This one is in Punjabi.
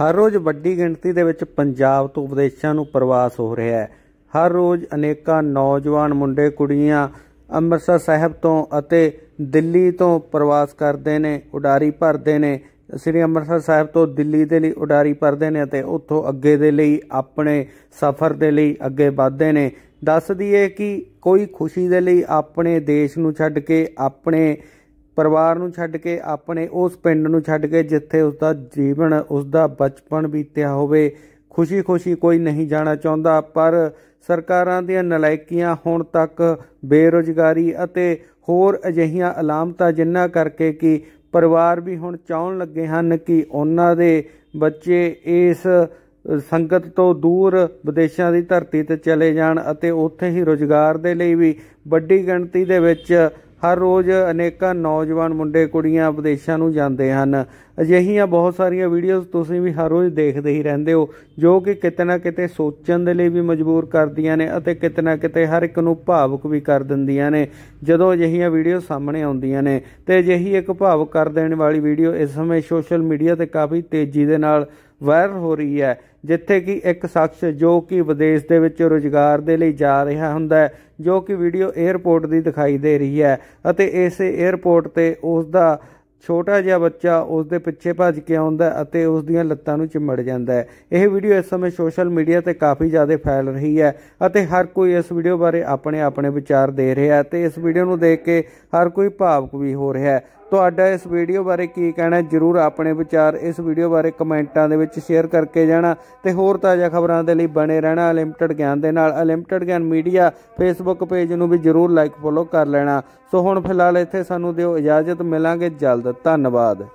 ਹਰ ਰੋਜ਼ ਵੱਡੀ ਗਿਣਤੀ ਦੇ ਵਿੱਚ ਪੰਜਾਬ ਤੋਂ ਵਿਦੇਸ਼ਾਂ ਨੂੰ ਪ੍ਰਵਾਸ ਹੋ ਰਿਹਾ ਹੈ ਹਰ ਰੋਜ਼ ਅਨੇਕਾਂ ਨੌਜਵਾਨ ਮੁੰਡੇ ਕੁੜੀਆਂ ਅੰਮ੍ਰਿਤਸਰ ਸਾਹਿਬ ਤੋਂ ਅਤੇ ਦਿੱਲੀ ਤੋਂ ਪ੍ਰਵਾਸ ਕਰਦੇ ਨੇ ਉਡਾਰੀ ਭਰਦੇ ਨੇ ਸ੍ਰੀ ਅੰਮ੍ਰਿਤਸਰ ਸਾਹਿਬ ਤੋਂ ਦਿੱਲੀ ਦੇ ਲਈ ਉਡਾਰੀ ਭਰਦੇ ਨੇ ਅਤੇ ਉੱਥੋਂ ਅੱਗੇ ਦੇ ਲਈ ਆਪਣੇ ਸਫ਼ਰ ਦੇ ਲਈ ਅੱਗੇ ਵਧਦੇ ਨੇ ਦੱਸ ਦਈਏ ਕਿ ਕੋਈ ਖੁਸ਼ੀ ਦੇ ਲਈ ਆਪਣੇ ਦੇਸ਼ ਨੂੰ ਛੱਡ ਕੇ ਆਪਣੇ ਪਰਿਵਾਰ ਨੂੰ ਛੱਡ ਕੇ ਆਪਣੇ ਉਸ ਪਿੰਡ ਨੂੰ ਛੱਡ ਕੇ ਜਿੱਥੇ ਉਸ ਦਾ ਜੀਵਨ ਉਸ ਦਾ ਬਚਪਨ ਬੀਤਿਆ ਹੋਵੇ ਖੁਸ਼ੀ-ਖੁਸ਼ੀ ਕੋਈ ਨਹੀਂ ਜਾਣਾ ਚਾਹੁੰਦਾ ਪਰ ਸਰਕਾਰਾਂ ਦੀਆਂ ਨਲਾਇਕੀਆਂ ਹੁਣ ਤੱਕ ਬੇਰੋਜ਼ਗਾਰੀ ਅਤੇ ਹੋਰ ਅਜਿਹੀਆਂ ਅਲਾਮਤਾਂ ਜਿੰਨਾ ਕਰਕੇ ਕਿ ਪਰਿਵਾਰ ਵੀ ਹੁਣ ਚਾਹਣ ਲੱਗੇ ਹਨ ਕਿ ਉਹਨਾਂ ਦੇ ਬੱਚੇ ਇਸ ਸੰਗਤ ਤੋਂ ਦੂਰ ਵਿਦੇਸ਼ਾਂ ਦੀ ਧਰਤੀ ਤੇ ਚਲੇ ਜਾਣ ਅਤੇ ਉੱਥੇ ਹੀ ਰੋਜ਼ਗਾਰ ਦੇ ਲਈ ਵੀ ਵੱਡੀ ਗਿਣਤੀ ਦੇ ਵਿੱਚ ਹਰ ਰੋਜ਼ ਅਨੇਕਾਂ ਨੌਜਵਾਨ ਮੁੰਡੇ ਕੁੜੀਆਂ ਵਿਦੇਸ਼ਾਂ ਨੂੰ ਜਾਂਦੇ ਹਨ ਅਜਿਹੀਆਂ ਬਹੁਤ ਸਾਰੀਆਂ ਵੀਡੀਓਜ਼ ਤੁਸੀਂ ਵੀ ਹਰ ਰੋਜ਼ ਦੇਖਦੇ ਹੀ ਰਹਿੰਦੇ ਹੋ ਜੋ ਕਿ ਕਿਤਨਾ ਕਿਤੇ ਸੋਚਣ ਦੇ ਲਈ ਵੀ ਮਜਬੂਰ ਕਰਦੀਆਂ ਨੇ ਅਤੇ ਕਿਤਨਾ ਕਿਤੇ ਹਰ ਇੱਕ ਨੂੰ ਭਾਵੁਕ ਵੀ ਕਰ ਦਿੰਦੀਆਂ ਨੇ ਜਦੋਂ ਅਜਿਹੀਆਂ ਵੀਡੀਓ ਸਾਹਮਣੇ ਆਉਂਦੀਆਂ ਨੇ ਤੇ ਅਜਿਹੀ ਇੱਕ ਭਾਵੁਕ ਕਰ ਦੇਣ ਵਾਲੀ ਵੀਡੀਓ ਇਸ ਸਮੇਂ ਸੋਸ਼ਲ ਮੀਡੀਆ ਤੇ ਕਾਫੀ ਤੇਜ਼ੀ ਦੇ ਨਾਲ ਵਾਇਰਲ ਹੋ ਰਹੀ ਹੈ ਜਿੱਥੇ ਕਿ ਇੱਕ ਸ਼ਖਸ ਜੋ ਕਿ ਵਿਦੇਸ਼ ਦੇ ਵਿੱਚ ਰੋਜ਼ਗਾਰ ਦੇ ਲਈ ਜਾ ਰਿਹਾ ਹੁੰਦਾ ਹੈ ਜੋ ਕਿ ਵੀਡੀਓ 에어ਪੋਰਟ ਦੀ ਦਿਖਾਈ ਦੇ ਰਹੀ ਹੈ ਅਤੇ ਇਸੇ 에어ਪੋਰਟ ਤੇ ਉਸ ਦਾ ਛੋਟਾ ਜਿਹਾ ਬੱਚਾ ਉਸ ਦੇ ਪਿੱਛੇ ਭੱਜ ਕੇ ਆਉਂਦਾ ਅਤੇ ਉਸ ਦੀਆਂ ਲੱਤਾਂ ਨੂੰ ਚਿੰਮੜ ਜਾਂਦਾ ਹੈ ਇਹ ਵੀਡੀਓ ਇਸ ਸਮੇਂ ਸੋਸ਼ਲ ਮੀਡੀਆ ਤੇ ਕਾਫੀ ਜ਼ਿਆਦਾ ਫੈਲ ਰਹੀ ਹੈ ਅਤੇ ਹਰ ਕੋਈ ਇਸ ਵੀਡੀਓ ਬਾਰੇ ਆਪਣੇ ਆਪਣੇ ਵਿਚਾਰ ਦੇ ਰਿਹਾ ਹੈ ਤੇ ਇਸ ਵੀਡੀਓ ਨੂੰ ਦੇਖ ਕੇ ਹਰ ਕੋਈ ਭਾਵੁਕ ਵੀ ਹੋ ਰਿਹਾ ਹੈ ਤੁਹਾਡਾ ਇਸ ਵੀਡੀਓ ਬਾਰੇ ਕੀ ਕਹਿਣਾ ਹੈ ਜਰੂਰ ਆਪਣੇ ਵਿਚਾਰ ਇਸ ਵੀਡੀਓ ਬਾਰੇ ਕਮੈਂਟਾਂ ਦੇ ਵਿੱਚ ਸ਼ੇਅਰ ਕਰਕੇ ਜਾਣਾ ਤੇ ਹੋਰ ਤਾਜ਼ਾ ਖਬਰਾਂ ਦੇ ਲਈ ਬਣੇ ਰਹਿਣਾ ਅਨਲਿਮਟਿਡ ਗਿਆਨ ਦੇ ਨਾਲ ਅਲਿਮਟਿਡ ਗਿਆਨ ਮੀਡੀਆ ਫੇਸਬੁੱਕ ਪੇਜ ਨੂੰ ਵੀ ਜਰੂਰ ਲਾਈਕ ਫੋਲੋ ਕਰ ਲੈਣਾ ਸੋ ਹੁਣ ਫਿਲਹਾਲ ਇੱਥੇ ਸਾਨੂੰ ਦਿਓ ਇਜਾਜ਼ਤ ਮਿਲਾਂਗੇ ਜਲਦ ਧੰਨਵਾਦ